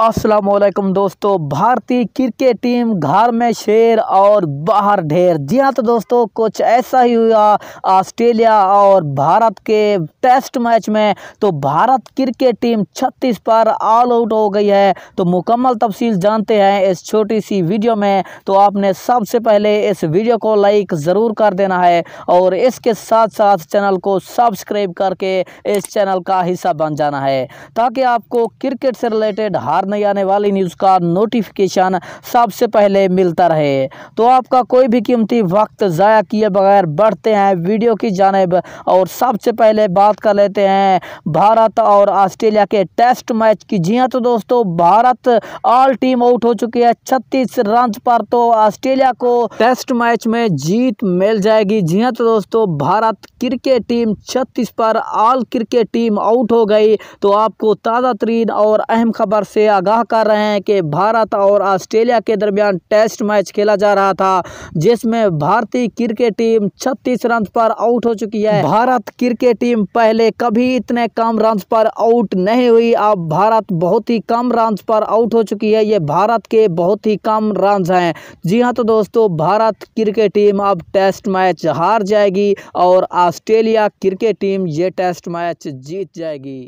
असलम दोस्तों भारतीय cricket team घर में शेर और बाहर ढेर जी हाँ तो दोस्तों कुछ ऐसा ही हुआ ऑस्ट्रेलिया और भारत के टेस्ट मैच में तो भारत क्रिकेट टीम 36 पर ऑल आउट हो गई है तो मुकम्मल तफसील जानते हैं इस छोटी सी वीडियो में तो आपने सबसे पहले इस वीडियो को लाइक ज़रूर कर देना है और इसके साथ साथ चैनल को सब्सक्राइब करके इस चैनल का हिस्सा बन जाना है ताकि आपको क्रिकेट से रिलेटेड हार नई आने वाली न्यूज़ का नोटिफिकेशन सबसे पहले मिलता रहे तो आपका कोई भी कीमती वक्त ज़ाया किए बगैर बढ़ते हैं वीडियो की जानब और सबसे पहले बात कर लेते हैं भारत और ऑस्ट्रेलिया के टेस्ट मैच की जी हाँ तो दोस्तों भारत ऑल टीम आउट हो चुकी है छत्तीस रन पर तो ऑस्ट्रेलिया को टेस्ट मैच में जीत मिल जाएगी जी हाँ तो दोस्तों भारत क्रिकेट टीम छत्तीस पर ऑल क्रिकेट टीम आउट हो गई तो आपको ताज़ा तरीन और अहम खबर से आगाह कर रहे हैं कि भारत और ऑस्ट्रेलिया के दरमियान टेस्ट मैच खेला जा रहा था जिसमें भारतीय क्रिकेट टीम 36 रन पर आउट हो चुकी है भारत क्रिकेट टीम पहले कभी इतने कम रन पर आउट नहीं हुई अब भारत बहुत ही कम रन पर आउट हो चुकी है ये भारत के बहुत ही कम रन है जी हाँ तो दोस्तों भारत क्रिकेट टीम अब टेस्ट मैच हार जाएगी और ऑस्ट्रेलिया क्रिकेट टीम ये टेस्ट मैच जीत जाएगी